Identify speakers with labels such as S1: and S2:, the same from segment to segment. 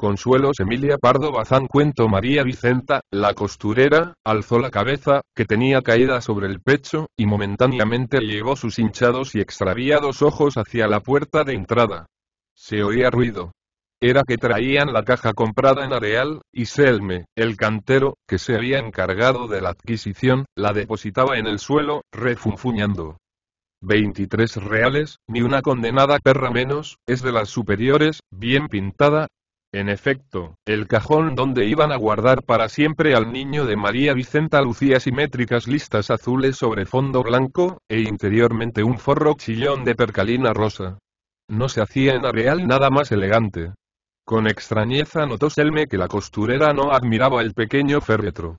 S1: Consuelos Emilia Pardo Bazán Cuento María Vicenta, la costurera, alzó la cabeza, que tenía caída sobre el pecho, y momentáneamente llevó sus hinchados y extraviados ojos hacia la puerta de entrada. Se oía ruido. Era que traían la caja comprada en Areal, y Selme, el cantero, que se había encargado de la adquisición, la depositaba en el suelo, refunfuñando. 23 reales, ni una condenada perra menos, es de las superiores, bien pintada, en efecto, el cajón donde iban a guardar para siempre al niño de María Vicenta lucía simétricas listas azules sobre fondo blanco, e interiormente un forro chillón de percalina rosa. No se hacía en Areal nada más elegante. Con extrañeza notó Selme que la costurera no admiraba el pequeño féretro.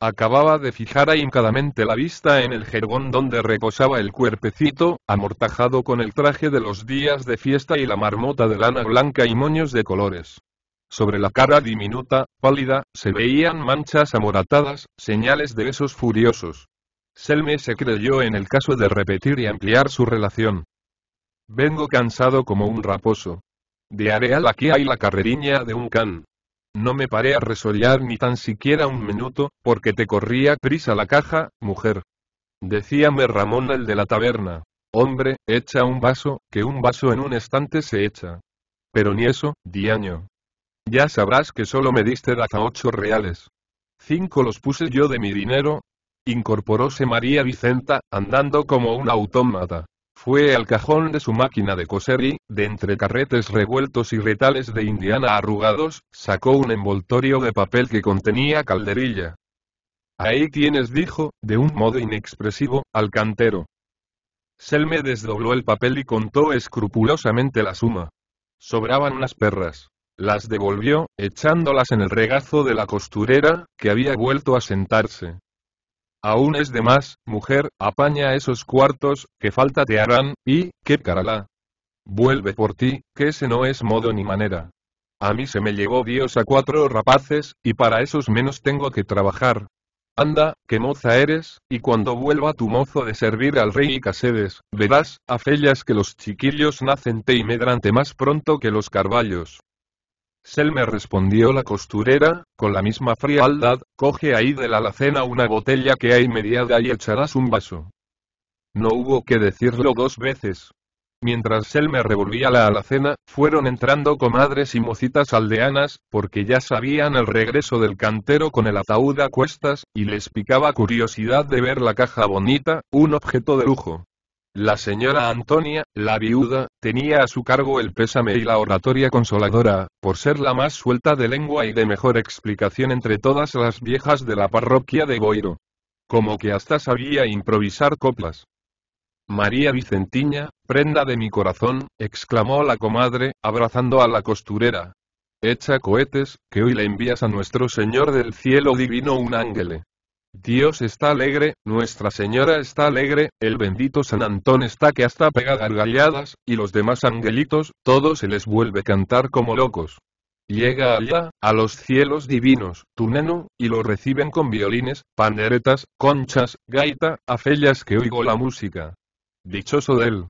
S1: Acababa de fijar ahincadamente la vista en el jergón donde reposaba el cuerpecito, amortajado con el traje de los días de fiesta y la marmota de lana blanca y moños de colores. Sobre la cara diminuta, pálida, se veían manchas amoratadas, señales de besos furiosos. Selme se creyó en el caso de repetir y ampliar su relación. Vengo cansado como un raposo. De Areal aquí hay la carreriña de un can. No me paré a resollar ni tan siquiera un minuto, porque te corría prisa la caja, mujer. Decíame Ramón el de la taberna. Hombre, echa un vaso, que un vaso en un estante se echa. Pero ni eso, diaño. Ya sabrás que solo me diste daza ocho reales. Cinco los puse yo de mi dinero. Incorporóse María Vicenta, andando como un autómata. Fue al cajón de su máquina de coser y, de entre carretes revueltos y retales de indiana arrugados, sacó un envoltorio de papel que contenía calderilla. Ahí tienes, dijo, de un modo inexpresivo, al cantero. Selme desdobló el papel y contó escrupulosamente la suma. Sobraban unas perras. Las devolvió, echándolas en el regazo de la costurera, que había vuelto a sentarse. Aún es de más, mujer, apaña esos cuartos, que falta te harán, y, qué caralá. Vuelve por ti, que ese no es modo ni manera. A mí se me llevó Dios a cuatro rapaces, y para esos menos tengo que trabajar. Anda, qué moza eres, y cuando vuelva tu mozo de servir al rey y casedes, verás, a fellas que los chiquillos nacen te y medrante más pronto que los carballos. Selme respondió la costurera, con la misma frialdad, coge ahí de la alacena una botella que hay mediada y echarás un vaso. No hubo que decirlo dos veces. Mientras Selme revolvía la alacena, fueron entrando comadres y mocitas aldeanas, porque ya sabían el regreso del cantero con el ataúd a cuestas, y les picaba curiosidad de ver la caja bonita, un objeto de lujo. La señora Antonia, la viuda, tenía a su cargo el pésame y la oratoria consoladora, por ser la más suelta de lengua y de mejor explicación entre todas las viejas de la parroquia de Boiro. Como que hasta sabía improvisar coplas. María Vicentiña, prenda de mi corazón, exclamó la comadre, abrazando a la costurera. Echa cohetes, que hoy le envías a nuestro Señor del cielo divino un ángel. Dios está alegre, Nuestra Señora está alegre, el bendito San Antón está que hasta pega gargalladas, y los demás angelitos, todo se les vuelve cantar como locos. Llega allá, a los cielos divinos, tu neno, y lo reciben con violines, panderetas, conchas, gaita, afellas que oigo la música. Dichoso de él.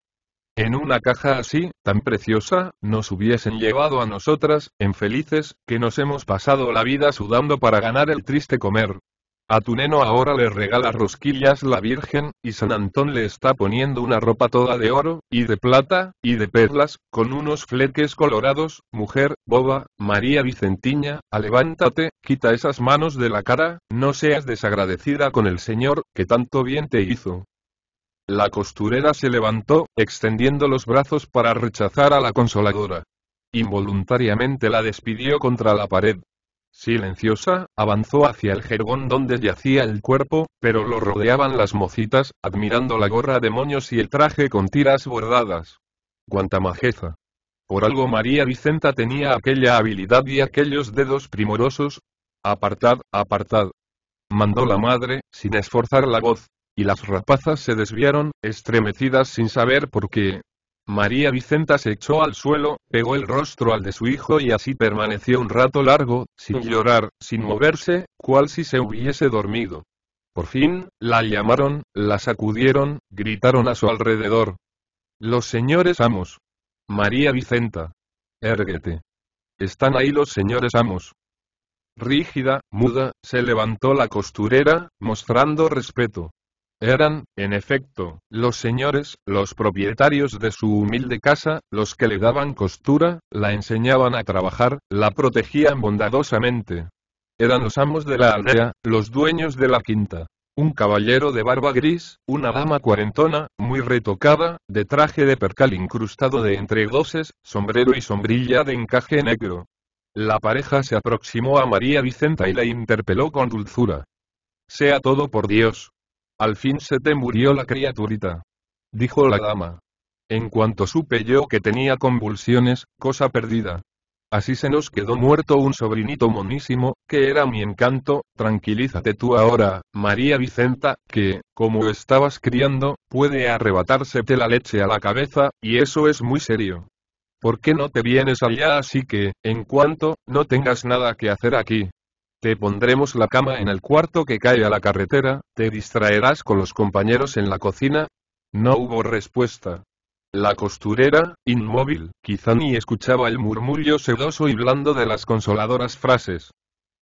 S1: En una caja así, tan preciosa, nos hubiesen llevado a nosotras, en felices, que nos hemos pasado la vida sudando para ganar el triste comer, a Tuneno ahora le regala rosquillas la Virgen, y San Antón le está poniendo una ropa toda de oro, y de plata, y de perlas, con unos fleques colorados, mujer, boba, María Vicentiña, a levántate, quita esas manos de la cara, no seas desagradecida con el Señor, que tanto bien te hizo. La costurera se levantó, extendiendo los brazos para rechazar a la consoladora. Involuntariamente la despidió contra la pared, silenciosa, avanzó hacia el jergón donde yacía el cuerpo, pero lo rodeaban las mocitas, admirando la gorra de moños y el traje con tiras bordadas. ¡Cuánta majeza! Por algo María Vicenta tenía aquella habilidad y aquellos dedos primorosos. Apartad, apartad. Mandó la madre, sin esforzar la voz, y las rapazas se desviaron, estremecidas sin saber por qué, María Vicenta se echó al suelo, pegó el rostro al de su hijo y así permaneció un rato largo, sin llorar, sin moverse, cual si se hubiese dormido. Por fin, la llamaron, la sacudieron, gritaron a su alrededor. Los señores amos. María Vicenta. Érguete. Están ahí los señores amos. Rígida, muda, se levantó la costurera, mostrando respeto. Eran, en efecto, los señores, los propietarios de su humilde casa, los que le daban costura, la enseñaban a trabajar, la protegían bondadosamente. Eran los amos de la aldea, los dueños de la quinta. Un caballero de barba gris, una dama cuarentona, muy retocada, de traje de percal incrustado de entregoces, sombrero y sombrilla de encaje negro. La pareja se aproximó a María Vicenta y la interpeló con dulzura. Sea todo por Dios, al fin se te murió la criaturita. Dijo la dama. En cuanto supe yo que tenía convulsiones, cosa perdida. Así se nos quedó muerto un sobrinito monísimo, que era mi encanto, tranquilízate tú ahora, María Vicenta, que, como estabas criando, puede arrebatársete la leche a la cabeza, y eso es muy serio. ¿Por qué no te vienes allá así que, en cuanto, no tengas nada que hacer aquí, te pondremos la cama en el cuarto que cae a la carretera, te distraerás con los compañeros en la cocina. No hubo respuesta. La costurera, inmóvil, quizá ni escuchaba el murmullo sedoso y blando de las consoladoras frases.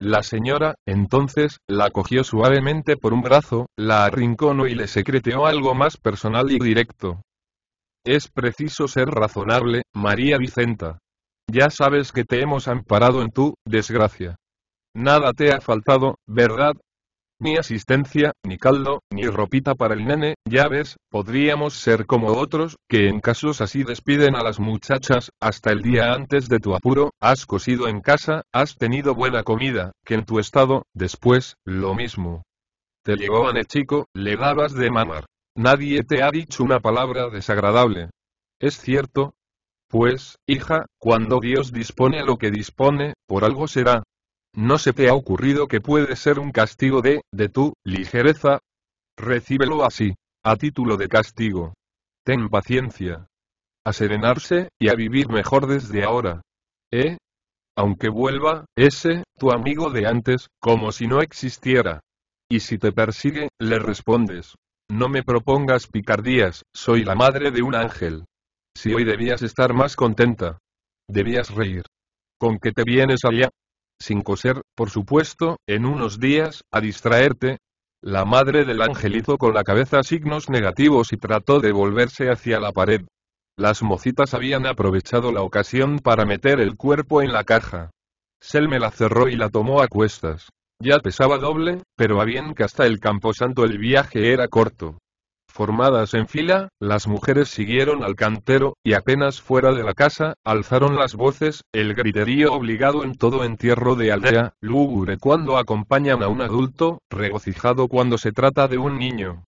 S1: La señora, entonces, la cogió suavemente por un brazo, la arrinconó y le secreteó algo más personal y directo. Es preciso ser razonable, María Vicenta. Ya sabes que te hemos amparado en tu desgracia. Nada te ha faltado, ¿verdad? Ni asistencia, ni caldo, ni ropita para el nene, ya ves, podríamos ser como otros, que en casos así despiden a las muchachas, hasta el día antes de tu apuro, has cosido en casa, has tenido buena comida, que en tu estado, después, lo mismo. Te llevaban el chico, le dabas de mamar. Nadie te ha dicho una palabra desagradable. ¿Es cierto? Pues, hija, cuando Dios dispone lo que dispone, por algo será, ¿No se te ha ocurrido que puede ser un castigo de, de tu, ligereza? Recíbelo así, a título de castigo. Ten paciencia. A serenarse, y a vivir mejor desde ahora. ¿Eh? Aunque vuelva, ese, tu amigo de antes, como si no existiera. Y si te persigue, le respondes. No me propongas picardías, soy la madre de un ángel. Si hoy debías estar más contenta. Debías reír. ¿Con que te vienes allá? sin coser, por supuesto, en unos días, a distraerte. La madre del ángel hizo con la cabeza signos negativos y trató de volverse hacia la pared. Las mocitas habían aprovechado la ocasión para meter el cuerpo en la caja. Selme la cerró y la tomó a cuestas. Ya pesaba doble, pero a bien que hasta el camposanto el viaje era corto. Formadas en fila, las mujeres siguieron al cantero, y apenas fuera de la casa, alzaron las voces, el griterío obligado en todo entierro de aldea, lúgubre cuando acompañan a un adulto, regocijado cuando se trata de un niño.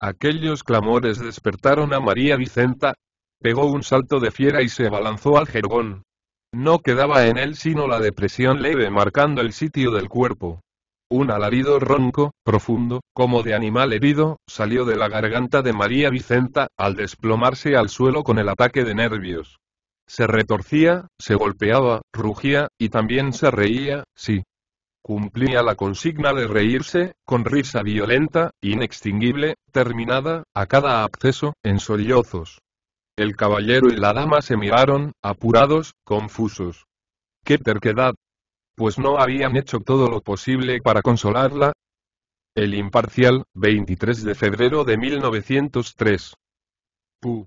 S1: Aquellos clamores despertaron a María Vicenta. Pegó un salto de fiera y se abalanzó al jergón. No quedaba en él sino la depresión leve marcando el sitio del cuerpo. Un alarido ronco, profundo, como de animal herido, salió de la garganta de María Vicenta, al desplomarse al suelo con el ataque de nervios. Se retorcía, se golpeaba, rugía, y también se reía, sí. Cumplía la consigna de reírse, con risa violenta, inextinguible, terminada, a cada acceso, en sollozos. El caballero y la dama se miraron, apurados, confusos. ¡Qué terquedad! pues no habían hecho todo lo posible para consolarla. El imparcial, 23 de febrero de 1903. Pu.